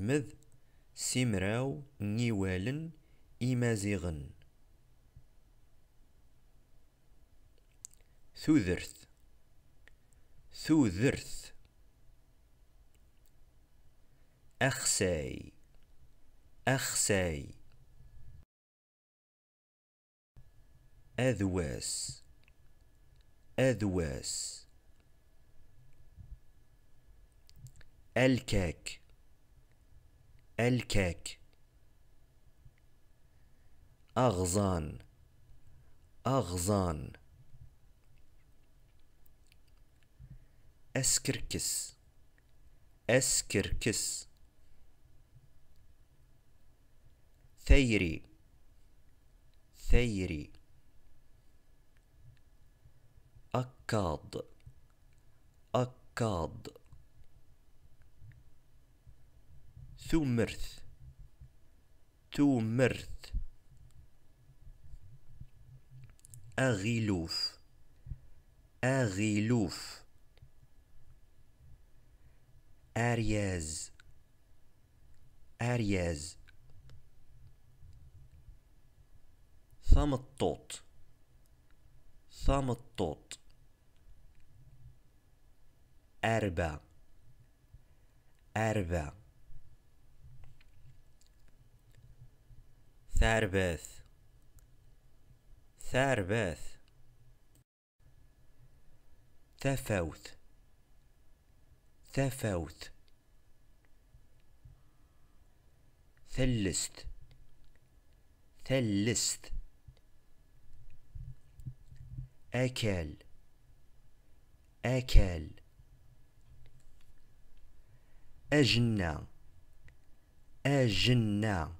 المذ سمراو نيوالن إمازيغن ثوذرث ثوذرث أخساي أخساي أذواس أذواس الكاك الكاك أغزان أغزان أسكركس أسكركس ثيري ثيري أكاض أكاض ثومرث ثومرث أغيلوف أغيلوف أرياز أرياز ثم الطوط أربع أربع ثاربث ثاربث تفاوت تفاوت ثلست ثلست أكل أكل أجنة أجنة